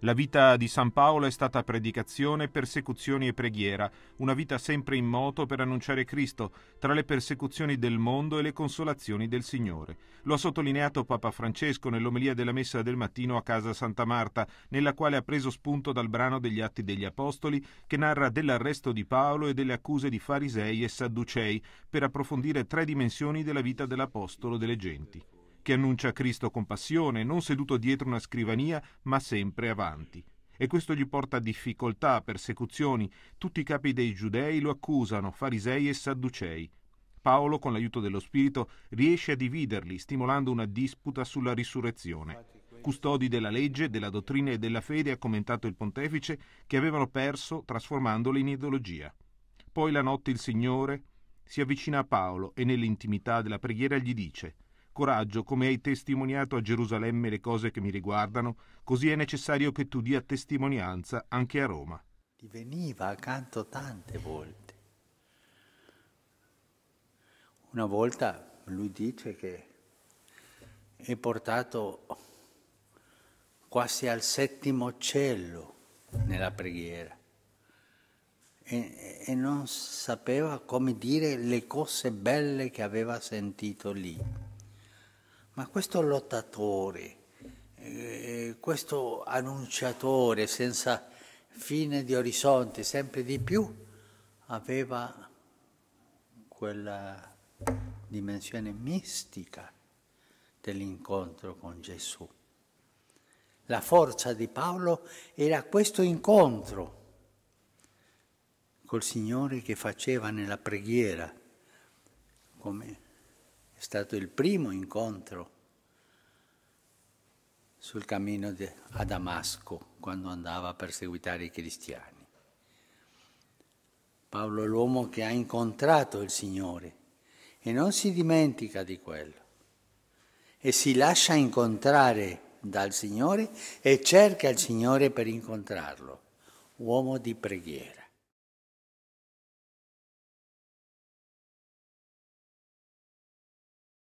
La vita di San Paolo è stata predicazione, persecuzioni e preghiera, una vita sempre in moto per annunciare Cristo tra le persecuzioni del mondo e le consolazioni del Signore. Lo ha sottolineato Papa Francesco nell'omelia della messa del mattino a casa Santa Marta, nella quale ha preso spunto dal brano degli Atti degli Apostoli che narra dell'arresto di Paolo e delle accuse di farisei e sadducei, per approfondire tre dimensioni della vita dell'Apostolo delle genti che annuncia Cristo con passione, non seduto dietro una scrivania, ma sempre avanti. E questo gli porta difficoltà, persecuzioni. Tutti i capi dei giudei lo accusano, farisei e sadducei. Paolo, con l'aiuto dello Spirito, riesce a dividerli, stimolando una disputa sulla risurrezione. Custodi della legge, della dottrina e della fede, ha commentato il pontefice, che avevano perso trasformandole in ideologia. Poi la notte il Signore si avvicina a Paolo e nell'intimità della preghiera gli dice Coraggio, come hai testimoniato a Gerusalemme le cose che mi riguardano, così è necessario che tu dia testimonianza anche a Roma. Ti veniva accanto tante volte. Una volta lui dice che è portato quasi al settimo cielo nella preghiera e, e non sapeva come dire le cose belle che aveva sentito lì. Ma questo lottatore, eh, questo annunciatore senza fine di orizzonte, sempre di più, aveva quella dimensione mistica dell'incontro con Gesù. La forza di Paolo era questo incontro col Signore che faceva nella preghiera, come stato il primo incontro sul cammino de, a Damasco quando andava a perseguitare i cristiani. Paolo è l'uomo che ha incontrato il Signore e non si dimentica di quello e si lascia incontrare dal Signore e cerca il Signore per incontrarlo, uomo di preghiera.